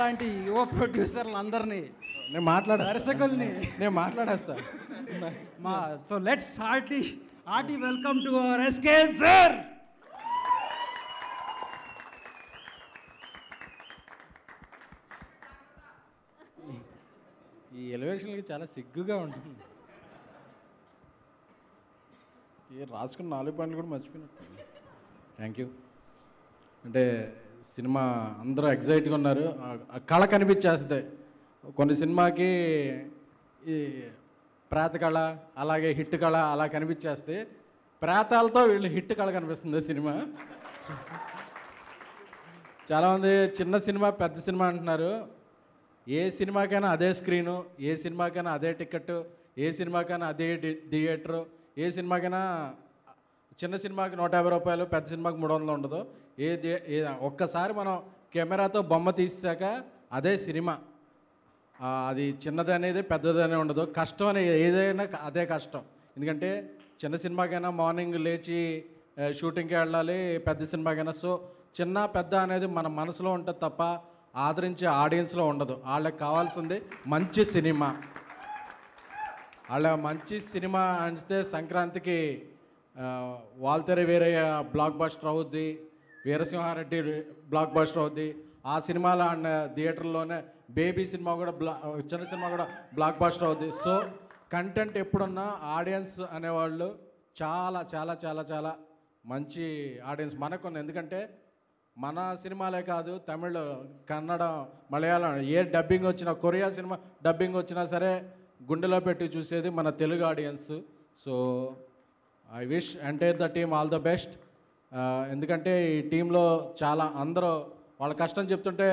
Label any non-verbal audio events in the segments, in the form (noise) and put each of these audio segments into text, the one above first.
లాంటి యువ ప్రొడ్యూసర్లు అందరినీ నేను మాట్లాడే దర్శకుల్ని నేను మాట్లాడేస్తా మా so let's hearty hearty welcome to our SKN sir ఈ ఎలివేషన్కి చాలా సిగ్గుగా ఉంటుంది ఏ రాసుకున్న నాలుగు పాయింట్లు కూడా మర్చిపోయినట్టు థ్యాంక్ యూ అంటే సినిమా అందరూ ఎగ్జైట్గా ఉన్నారు కళ కనిపించేస్తుంది కొన్ని సినిమాకి ఈ ప్రేత కళ అలాగే హిట్ కళ అలా కనిపించేస్తే ప్రేతాలతో వీళ్ళు హిట్ కళ కనిపిస్తుంది సినిమా చాలామంది చిన్న సినిమా పెద్ద సినిమా అంటున్నారు ఏ సినిమాకైనా అదే స్క్రీను ఏ సినిమాకైనా అదే టికెట్ ఏ సినిమాకైనా అదే థియేటరు ఏ సినిమాకైనా చిన్న సినిమాకి నూట యాభై రూపాయలు పెద్ద సినిమాకి మూడు వందలు ఉండదు ఏది ఒక్కసారి మనం కెమెరాతో బొమ్మ తీసాక అదే సినిమా అది చిన్నది అనేది పెద్దదనే ఉండదు కష్టం అనే ఏదైనా అదే కష్టం ఎందుకంటే చిన్న సినిమాకైనా మార్నింగ్ లేచి షూటింగ్కి వెళ్ళాలి పెద్ద సినిమాకైనా సో చిన్న పెద్ద అనేది మన మనసులో ఉంటుంది తప్ప ఆదరించే ఆడియన్స్లో ఉండదు వాళ్ళకి కావాల్సింది మంచి సినిమా వాళ్ళ మంచి సినిమా అంటే సంక్రాంతికి వాల్తెర వేరే బ్లాక్ బస్టర్ అవుద్ది వీరసింహారెడ్డి బ్లాక్ బస్టర్ అవుద్ది ఆ సినిమాలో ఆడిన థియేటర్లోనే బేబీ సినిమా కూడా బ్లా చిన్న సినిమా కూడా బ్లాక్ బస్టర్ అవుద్ది సో కంటెంట్ ఎప్పుడున్నా ఆడియన్స్ అనేవాళ్ళు చాలా చాలా చాలా చాలా మంచి ఆడియన్స్ ఉంది ఎందుకంటే మన సినిమాలే కాదు తమిళ్ కన్నడ మలయాళం ఏ డబ్బింగ్ వచ్చినా కొరియా సినిమా డబ్బింగ్ వచ్చినా సరే గుండెలో పెట్టి చూసేది మన Telugu audience so I wish entire the team all the best ఎందుకంటే ఈ టీంలో చాలా అందరూ వాళ్ళ కష్టం చెప్తుంటే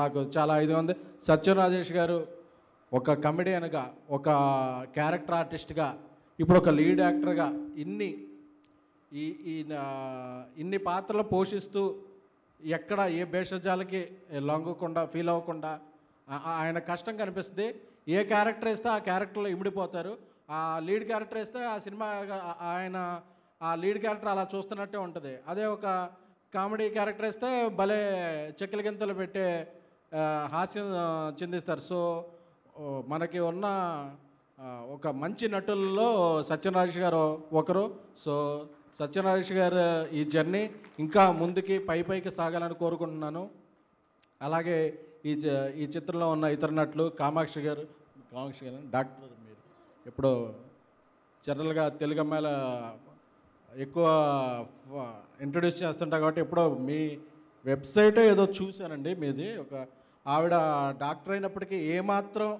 నాకు చాలా ఇది ఉంది సత్యం రాజేష్ గారు ఒక కమెడియన్గా ఒక క్యారెక్టర్ ఆర్టిస్ట్గా ఇప్పుడు ఒక లీడ్ యాక్టర్గా ఇన్ని ఈ ఇన్ని పాత్రలు పోషిస్తూ ఎక్కడ ఏ భేషజాలకి లొంగకుండా ఫీల్ అవ్వకుండా ఆయన కష్టం కనిపిస్తుంది ఏ క్యారెక్టర్ ఇస్తే ఆ క్యారెక్టర్లో ఇమిడిపోతారు ఆ లీడ్ క్యారెక్టర్ ఇస్తే ఆ సినిమా ఆయన ఆ లీడ్ క్యారెక్టర్ అలా చూస్తున్నట్టే ఉంటుంది అదే ఒక కామెడీ క్యారెక్టర్ ఇస్తే భలే చెక్కల గింతలు పెట్టే హాస్యం చెందిస్తారు సో మనకి ఉన్న ఒక మంచి నటుల్లో సత్యనారాయణ గారు ఒకరు సో సత్యనారాయణ గారు ఈ జర్నీ ఇంకా ముందుకి పై పైకి సాగాలని కోరుకుంటున్నాను అలాగే ఈ ఈ చిత్రంలో ఉన్న ఇతర నటులు కామాక్షి గారు కామాక్షి గారు డాక్టర్ మీరు ఇప్పుడు జనరల్గా తెలుగు అమ్మాయిల ఎక్కువ ఇంట్రడ్యూస్ చేస్తుంటా కాబట్టి ఎప్పుడో మీ వెబ్సైట్ ఏదో చూశానండి మీది ఒక ఆవిడ డాక్టర్ అయినప్పటికీ ఏమాత్రం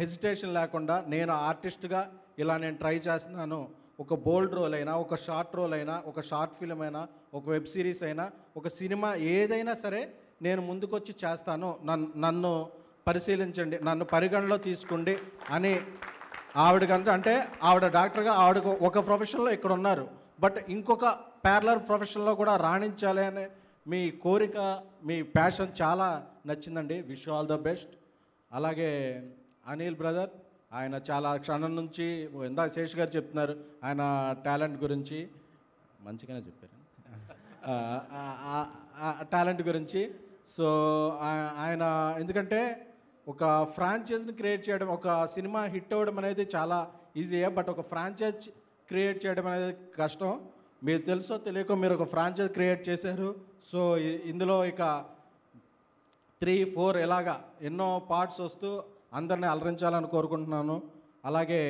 హెజిటేషన్ లేకుండా నేను ఆర్టిస్ట్గా ఇలా నేను ట్రై చేస్తున్నాను ఒక బోల్డ్ రోల్ అయినా ఒక షార్ట్ రోల్ అయినా ఒక షార్ట్ ఫిల్మ్ అయినా ఒక వెబ్ సిరీస్ అయినా ఒక సినిమా ఏదైనా సరే నేను ముందుకొచ్చి చేస్తాను నన్ను పరిశీలించండి నన్ను పరిగణలో తీసుకోండి అని ఆవిడ అంటే ఆవిడ డాక్టర్గా ఆవిడ ఒక ప్రొఫెషన్లో ఇక్కడ ఉన్నారు బట్ ఇంకొక ప్యారలర్ ప్రొఫెషన్లో కూడా రాణించాలి అనే మీ కోరిక మీ ప్యాషన్ చాలా నచ్చిందండి విష్ ఆల్ ద బెస్ట్ అలాగే అనిల్ బ్రదర్ ఆయన చాలా క్షణం నుంచి ఇందా శేష్ గారు చెప్తున్నారు ఆయన టాలెంట్ గురించి మంచిగానే చెప్పారు టాలెంట్ గురించి సో ఆయన ఎందుకంటే ఒక ఫ్రాంచైజ్ని క్రియేట్ చేయడం ఒక సినిమా హిట్ అవ్వడం అనేది చాలా ఈజీయే బట్ ఒక ఫ్రాంచైజ్ క్రియేట్ చేయడం అనేది కష్టం మీరు తెలుసో తెలియకో మీరు ఒక ఫ్రాంచైజ్ క్రియేట్ చేశారు సో ఇందులో ఇక త్రీ ఫోర్ ఇలాగా ఎన్నో పార్ట్స్ వస్తూ అందరిని అలరించాలని కోరుకుంటున్నాను అలాగే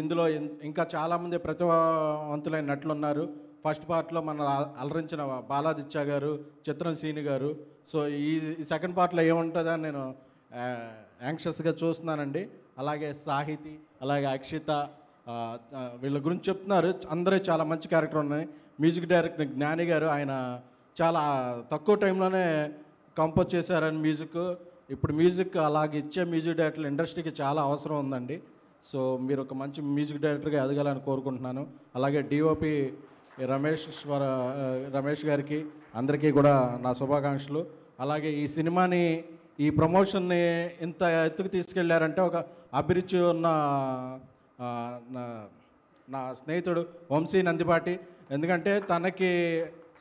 ఇందులో ఇంకా చాలామంది ప్రతిభావంతులైన నటులు ఉన్నారు ఫస్ట్ పార్ట్లో మన అలరించిన బాలాదిత్య గారు చిత్రం సీని గారు సో ఈ సెకండ్ పార్ట్లో ఏముంటుందని నేను యాంక్షస్గా చూస్తున్నానండి అలాగే సాహితీ అలాగే అక్షిత వీళ్ళ గురించి చెప్తున్నారు అందరూ చాలా మంచి క్యారెక్టర్ ఉన్నాయి మ్యూజిక్ డైరెక్టర్ జ్ఞాని గారు ఆయన చాలా తక్కువ టైంలోనే కంపోజ్ చేశారని మ్యూజిక్ ఇప్పుడు మ్యూజిక్ అలాగే ఇచ్చే మ్యూజిక్ డైరెక్టర్ ఇండస్ట్రీకి చాలా అవసరం ఉందండి సో మీరు ఒక మంచి మ్యూజిక్ డైరెక్టర్గా ఎదగాలని కోరుకుంటున్నాను అలాగే డిఓపి రమేష్ రమేష్ గారికి అందరికీ కూడా నా శుభాకాంక్షలు అలాగే ఈ సినిమాని ఈ ప్రమోషన్ని ఇంత ఎత్తుకు తీసుకెళ్లారంటే ఒక అభిరుచి ఉన్న నా స్నేహితుడు వంశీ నందిపాటి ఎందుకంటే తనకి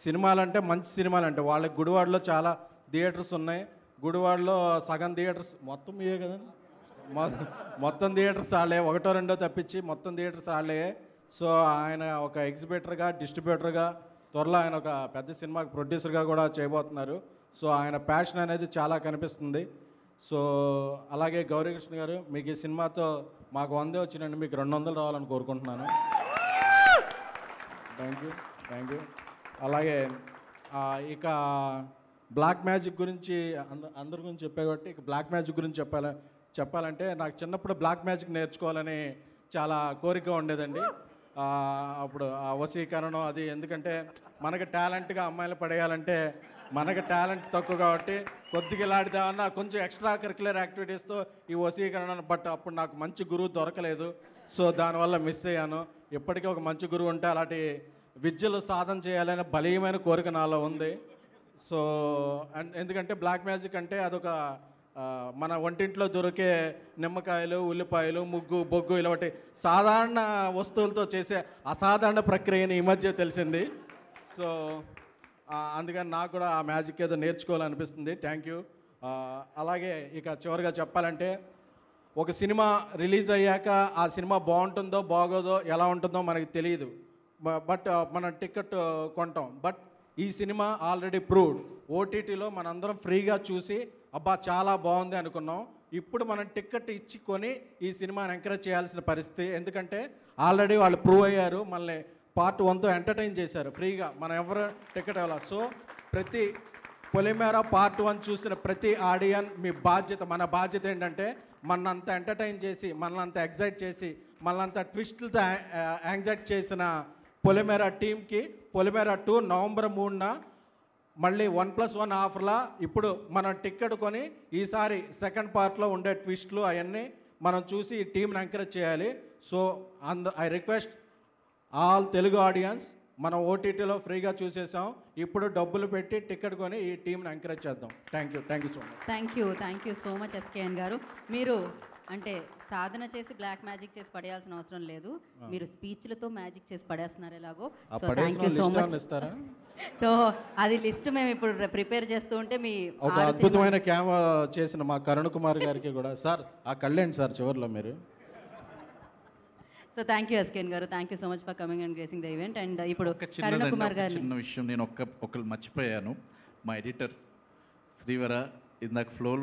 సినిమాలంటే మంచి సినిమాలంటే వాళ్ళకి గుడివాడలో చాలా థియేటర్స్ ఉన్నాయి గుడివాడలో సగం థియేటర్స్ మొత్తం ఇవే కదా మొత్తం థియేటర్స్ వాళ్ళే ఒకటో రెండో తప్పించి మొత్తం థియేటర్స్ ఆడలే సో ఆయన ఒక ఎగ్జిబిటర్గా డిస్ట్రిబ్యూటర్గా త్వరలో ఆయన ఒక పెద్ద సినిమాకి ప్రొడ్యూసర్గా కూడా చేయబోతున్నారు సో ఆయన ప్యాషన్ అనేది చాలా కనిపిస్తుంది సో అలాగే గౌరీకృష్ణ గారు మీకు ఈ సినిమాతో మాకు వందే వచ్చినండి మీకు రెండు వందలు రావాలని కోరుకుంటున్నాను థ్యాంక్ యూ థ్యాంక్ యూ అలాగే ఇక బ్లాక్ మ్యాజిక్ గురించి అంద అందరి గురించి చెప్పే కాబట్టి ఇక బ్లాక్ మ్యాజిక్ గురించి చెప్పాలి చెప్పాలంటే నాకు చిన్నప్పుడు బ్లాక్ మ్యాజిక్ నేర్చుకోవాలని చాలా కోరిక ఉండేదండి అప్పుడు ఆ వసీకరణం అది ఎందుకంటే మనకి టాలెంట్గా అమ్మాయిలు పడేయాలంటే మనకు టాలెంట్ తక్కువ కాబట్టి కొద్దిగా ఇలాడిదామన్నా కొంచెం ఎక్స్ట్రా కరిక్యులర్ యాక్టివిటీస్తో ఈ వసీకరణను బట్ అప్పుడు నాకు మంచి గురువు దొరకలేదు సో దానివల్ల మిస్ అయ్యాను ఇప్పటికీ ఒక మంచి గురువు ఉంటే అలాంటి విద్యలు సాధన చేయాలనే బలీయమైన కోరిక నాలో ఉంది సో అండ్ ఎందుకంటే బ్లాక్ మ్యాజిక్ అంటే అదొక మన వంటింట్లో దొరికే నిమ్మకాయలు ఉల్లిపాయలు ముగ్గు బొగ్గు ఇలాంటి సాధారణ వస్తువులతో చేసే అసాధారణ ప్రక్రియని ఈ మధ్య తెలిసింది సో అందుకని నాకు కూడా ఆ మ్యాజిక్ ఏదో నేర్చుకోవాలనిపిస్తుంది థ్యాంక్ యూ అలాగే ఇక చివరిగా చెప్పాలంటే ఒక సినిమా రిలీజ్ అయ్యాక ఆ సినిమా బాగుంటుందో బాగోదో ఎలా ఉంటుందో మనకి తెలియదు బట్ మనం టికెట్ కొంటాం బట్ ఈ సినిమా ఆల్రెడీ ప్రూవ్డ్ ఓటీటీలో మనందరం ఫ్రీగా చూసి అబ్బా చాలా బాగుంది అనుకున్నాం ఇప్పుడు మనం టికెట్ ఇచ్చుకొని ఈ సినిమాని ఎంకరేజ్ చేయాల్సిన పరిస్థితి ఎందుకంటే ఆల్రెడీ వాళ్ళు ప్రూవ్ అయ్యారు మళ్ళీ పార్ట్ వన్తో ఎంటర్టైన్ చేశారు ఫ్రీగా మనం ఎవరు టికెట్ అవ్వాలి సో ప్రతి పొలిమేరా పార్ట్ వన్ చూసిన ప్రతి ఆడియన్ మీ బాధ్యత మన బాధ్యత ఏంటంటే మనంత ఎంటర్టైన్ చేసి మనంత ఎగ్జైట్ చేసి మనంత ట్విస్ట్లతో యాంగ్జైట్ చేసిన పొలిమేరా టీంకి పొలిమేరా టూ నవంబర్ మూడున మళ్ళీ వన్ ప్లస్ వన్ ఆఫర్లా ఇప్పుడు మనం టిక్కెట్ కొని ఈసారి సెకండ్ పార్ట్లో ఉండే ట్విస్ట్లు అవన్నీ మనం చూసి ఈ టీంని ఎంకరేజ్ చేయాలి సో అంద I request all Telugu audience మనం ఓటీటీలో ఫ్రీగా చూసేసాం ఇప్పుడు డబ్బులు పెట్టి టికెట్ కొని ఈ టీంని ఎంకరేజ్ చేద్దాం thank you thank you so much thank you thank you so much SKN గారు మీరు అంటే సాధన చేసి బ్లాక్ మ్యాజిక్ చేసి పడేయాల్సిన అవసరం లేదు మీరు స్పీచ్లతో మ్యాజిక్ చేసి పడేస్తున్నారు ఎలాగో సో (laughs) అది లిస్ట్ మేము ఇప్పుడు ప్రిపేర్ చేస్తూ ఉంటే మీ ఒక అద్భుతమైన క్యామ్ చేసిన మా కరుణ్ కుమార్ గారికి కూడా సార్ ఆ కళ్ళేండి సార్ చివరిలో మీరు సో థ్యాంక్ యూ ఎస్కేన్ గారు thank you so much for coming and gracing the event and ఇప్పుడు కరుణ కుమార్ గారు చిన్న విషయం నేను ఒక్క ఒకరు మర్చిపోయాను మా ఎడిటర్ శ్రీవర ఇందాక ఫ్లో